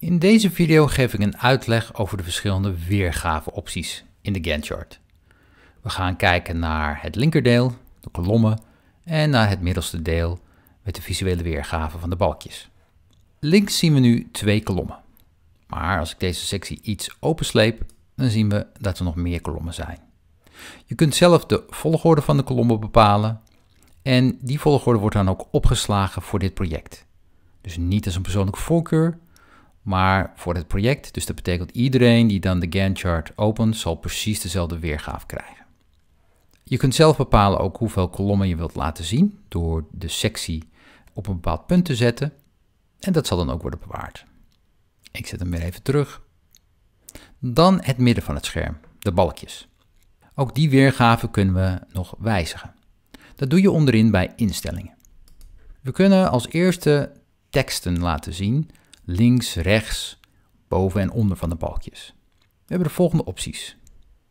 In deze video geef ik een uitleg over de verschillende weergaveopties in de Gantt chart. We gaan kijken naar het linkerdeel, de kolommen, en naar het middelste deel met de visuele weergave van de balkjes. Links zien we nu twee kolommen. Maar als ik deze sectie iets opensleep, dan zien we dat er nog meer kolommen zijn. Je kunt zelf de volgorde van de kolommen bepalen en die volgorde wordt dan ook opgeslagen voor dit project. Dus niet als een persoonlijke voorkeur, maar voor het project. Dus dat betekent iedereen die dan de Gantt chart opent, zal precies dezelfde weergave krijgen. Je kunt zelf bepalen ook hoeveel kolommen je wilt laten zien door de sectie op een bepaald punt te zetten. En dat zal dan ook worden bewaard. Ik zet hem weer even terug. Dan het midden van het scherm, de balkjes. Ook die weergave kunnen we nog wijzigen. Dat doe je onderin bij instellingen. We kunnen als eerste teksten laten zien links, rechts, boven en onder van de balkjes. We hebben de volgende opties.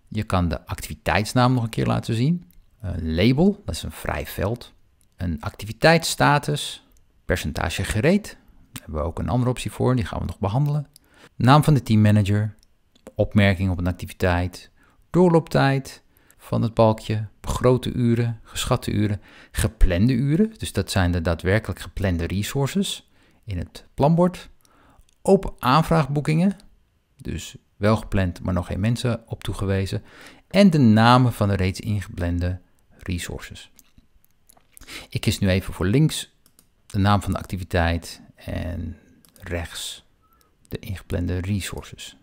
Je kan de activiteitsnaam nog een keer laten zien. Een label, dat is een vrij veld. Een activiteitsstatus, percentage gereed. Daar hebben we ook een andere optie voor, die gaan we nog behandelen. Naam van de teammanager, opmerking op een activiteit, doorlooptijd van het balkje, begrote uren, geschatte uren, geplande uren. Dus dat zijn de daadwerkelijk geplande resources in het planbord open aanvraagboekingen, dus wel gepland, maar nog geen mensen op toegewezen, en de namen van de reeds ingeblende resources. Ik kies nu even voor links de naam van de activiteit en rechts de ingeplande resources.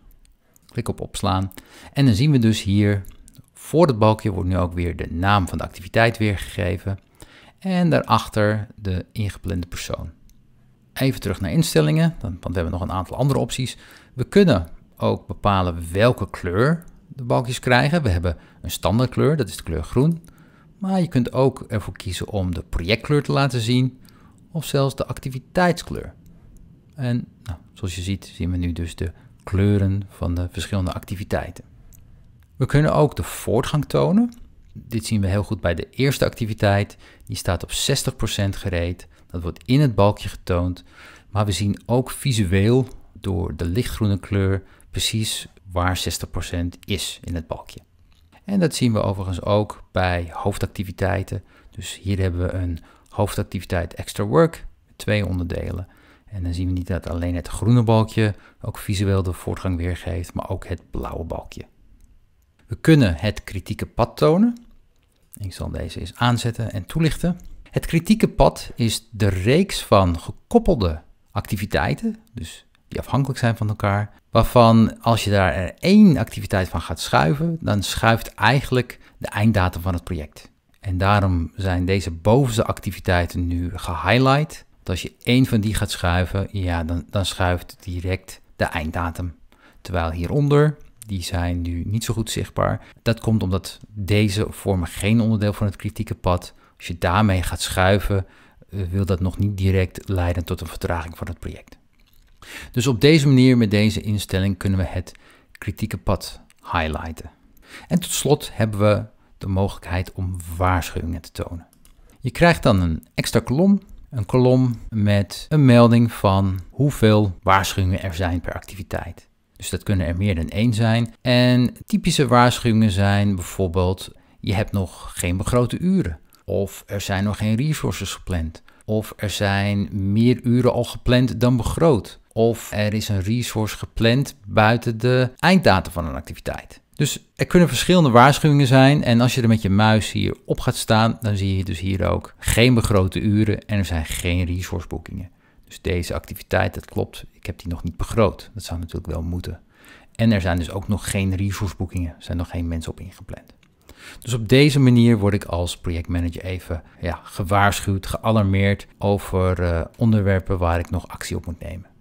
Klik op opslaan en dan zien we dus hier voor het balkje wordt nu ook weer de naam van de activiteit weergegeven en daarachter de ingeplande persoon. Even terug naar instellingen, want we hebben nog een aantal andere opties. We kunnen ook bepalen welke kleur de balkjes krijgen. We hebben een standaardkleur, dat is de kleur groen. Maar je kunt ook ervoor kiezen om de projectkleur te laten zien of zelfs de activiteitskleur. En nou, zoals je ziet zien we nu dus de kleuren van de verschillende activiteiten. We kunnen ook de voortgang tonen. Dit zien we heel goed bij de eerste activiteit. Die staat op 60% gereed. Dat wordt in het balkje getoond. Maar we zien ook visueel door de lichtgroene kleur precies waar 60% is in het balkje. En dat zien we overigens ook bij hoofdactiviteiten. Dus hier hebben we een hoofdactiviteit extra work, twee onderdelen. En dan zien we niet dat alleen het groene balkje ook visueel de voortgang weergeeft, maar ook het blauwe balkje. We kunnen het kritieke pad tonen. Ik zal deze eens aanzetten en toelichten. Het kritieke pad is de reeks van gekoppelde activiteiten, dus die afhankelijk zijn van elkaar, waarvan als je daar één activiteit van gaat schuiven, dan schuift eigenlijk de einddatum van het project. En daarom zijn deze bovenste activiteiten nu gehighlight. Want als je één van die gaat schuiven, ja, dan, dan schuift direct de einddatum. Terwijl hieronder, die zijn nu niet zo goed zichtbaar. Dat komt omdat deze vormen geen onderdeel van het kritieke pad, als je daarmee gaat schuiven, eh, wil dat nog niet direct leiden tot een vertraging van het project. Dus op deze manier, met deze instelling, kunnen we het kritieke pad highlighten. En tot slot hebben we de mogelijkheid om waarschuwingen te tonen. Je krijgt dan een extra kolom, een kolom met een melding van hoeveel waarschuwingen er zijn per activiteit. Dus dat kunnen er meer dan één zijn. En typische waarschuwingen zijn bijvoorbeeld: je hebt nog geen begrote uren. Of er zijn nog geen resources gepland. Of er zijn meer uren al gepland dan begroot. Of er is een resource gepland buiten de einddatum van een activiteit. Dus er kunnen verschillende waarschuwingen zijn. En als je er met je muis hier op gaat staan, dan zie je dus hier ook geen begrote uren en er zijn geen resource boekingen. Dus deze activiteit, dat klopt, ik heb die nog niet begroot. Dat zou natuurlijk wel moeten. En er zijn dus ook nog geen resource boekingen, er zijn nog geen mensen op ingepland. Dus op deze manier word ik als projectmanager even ja, gewaarschuwd, gealarmeerd over eh, onderwerpen waar ik nog actie op moet nemen.